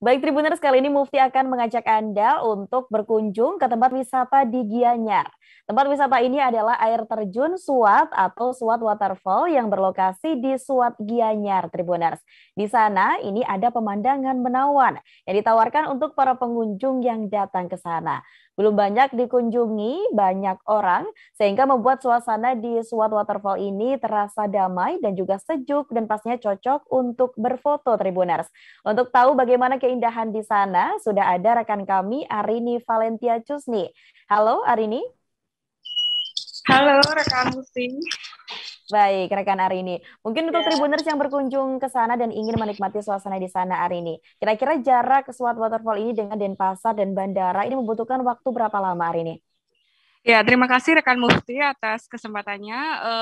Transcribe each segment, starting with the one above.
Baik Tribuners, kali ini Mufti akan mengajak Anda untuk berkunjung ke tempat wisata di Gianyar. Tempat wisata ini adalah air terjun Suat atau Suat Waterfall yang berlokasi di Suat Gianyar, Tribuners. Di sana ini ada pemandangan menawan yang ditawarkan untuk para pengunjung yang datang ke sana belum banyak dikunjungi banyak orang sehingga membuat suasana di suatu Waterfall ini terasa damai dan juga sejuk dan pastinya cocok untuk berfoto Tribuners. Untuk tahu bagaimana keindahan di sana sudah ada rekan kami Arini Valentia Cusni. Halo Arini. Halo rekan Musi. Baik, rekan ini. Mungkin untuk ya. tribuners yang berkunjung ke sana dan ingin menikmati suasana di sana hari ini. Kira-kira jarak Swat Waterfall ini dengan Denpasar dan bandara ini membutuhkan waktu berapa lama hari ini? Ya, terima kasih rekan Mufti atas kesempatannya. E,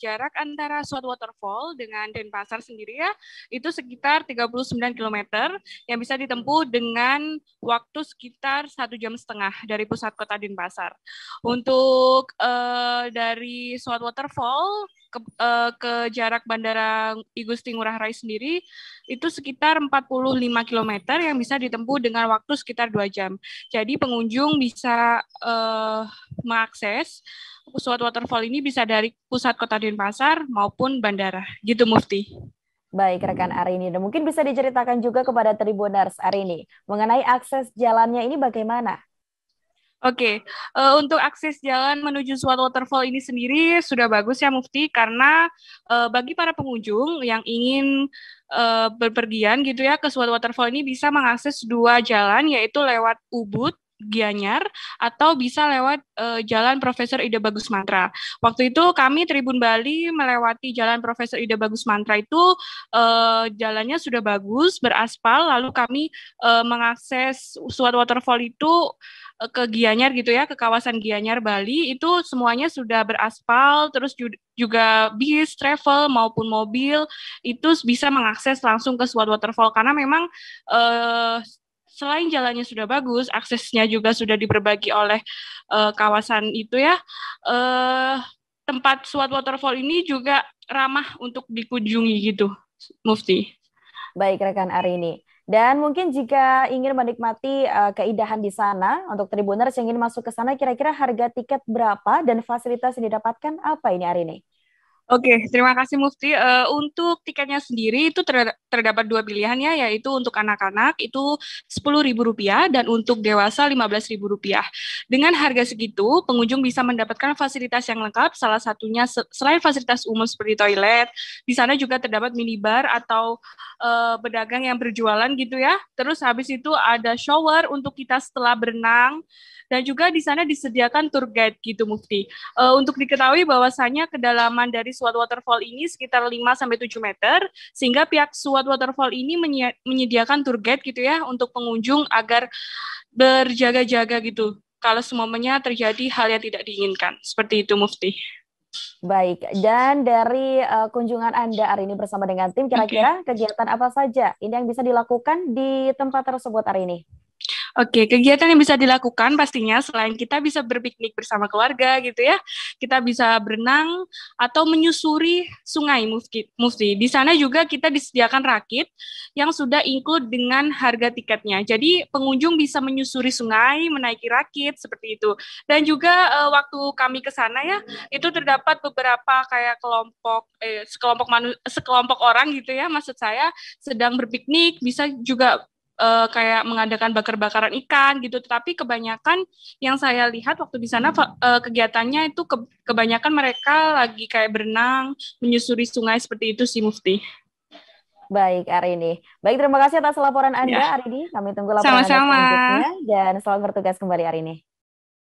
jarak antara Swat Waterfall dengan Denpasar sendiri ya, itu sekitar 39 km yang bisa ditempuh dengan waktu sekitar satu jam setengah dari pusat kota Denpasar. Untuk e, dari Swat Waterfall ke, uh, ke jarak Bandara I Gusti Ngurah Rai sendiri itu sekitar 45 km yang bisa ditempuh dengan waktu sekitar dua jam. Jadi pengunjung bisa uh, mengakses pesawat waterfall ini bisa dari pusat kota Denpasar maupun bandara. Gitu Mufti. Baik, rekan Arini. Dan mungkin bisa diceritakan juga kepada Tribuners Arini mengenai akses jalannya ini bagaimana? Oke, okay. uh, eh, untuk akses jalan menuju Suatu Waterfall ini sendiri sudah bagus ya Mufti karena uh, bagi para pengunjung yang ingin uh, berpergian gitu ya ke Suatu Waterfall ini bisa mengakses dua jalan yaitu lewat Ubud Gianyar atau bisa lewat uh, Jalan Profesor Ida Bagus Mantra. Waktu itu kami Tribun Bali melewati Jalan Profesor Ida Bagus Mantra itu uh, jalannya sudah bagus, beraspal, lalu kami uh, mengakses suatu waterfall itu uh, ke Gianyar gitu ya, ke kawasan Gianyar Bali itu semuanya sudah beraspal, terus juga bis, travel maupun mobil itu bisa mengakses langsung ke suatu waterfall karena memang uh, selain jalannya sudah bagus, aksesnya juga sudah diperbagi oleh uh, kawasan itu ya. Uh, tempat Swat Waterfall ini juga ramah untuk dikunjungi gitu, Mufti. Baik rekan Arini. Dan mungkin jika ingin menikmati uh, keindahan di sana, untuk tribuners yang ingin masuk ke sana, kira-kira harga tiket berapa dan fasilitas yang didapatkan apa ini Arini? Oke, terima kasih Mufti. Uh, untuk tiketnya sendiri itu ter terdapat dua pilihannya, yaitu untuk anak-anak itu Rp10.000 dan untuk dewasa Rp15.000. Dengan harga segitu, pengunjung bisa mendapatkan fasilitas yang lengkap, salah satunya se selain fasilitas umum seperti toilet, di sana juga terdapat minibar atau uh, pedagang yang berjualan gitu ya. Terus habis itu ada shower untuk kita setelah berenang, dan juga di sana disediakan tour guide gitu Mufti. Uh, untuk diketahui bahwasannya kedalaman dari SWAT Waterfall ini sekitar 5-7 meter, sehingga pihak SWAT Waterfall ini menyediakan tour guide gitu ya untuk pengunjung agar berjaga-jaga gitu kalau semuanya terjadi hal yang tidak diinginkan. Seperti itu Mufti. Baik, dan dari uh, kunjungan Anda hari ini bersama dengan tim, kira-kira okay. kegiatan apa saja ini yang bisa dilakukan di tempat tersebut hari ini? Oke, kegiatan yang bisa dilakukan pastinya selain kita bisa berpiknik bersama keluarga gitu ya, kita bisa berenang atau menyusuri sungai Mufti. Di sana juga kita disediakan rakit yang sudah include dengan harga tiketnya. Jadi pengunjung bisa menyusuri sungai, menaiki rakit seperti itu. Dan juga uh, waktu kami ke sana ya, itu terdapat beberapa kayak kelompok eh, sekelompok manu, sekelompok orang gitu ya, maksud saya sedang berpiknik, bisa juga uh, kayak mengadakan bakar-bakaran ikan gitu. Tetapi kebanyakan yang saya lihat waktu di sana uh, kegiatannya itu ke, kebanyakan mereka lagi kayak berenang, menyusuri sungai seperti itu sih Mufti. Baik Arini. Baik terima kasih atas laporan Anda ya. Arini. Kami tunggu laporan Sama -sama. Anda selanjutnya dan selamat bertugas kembali Arini.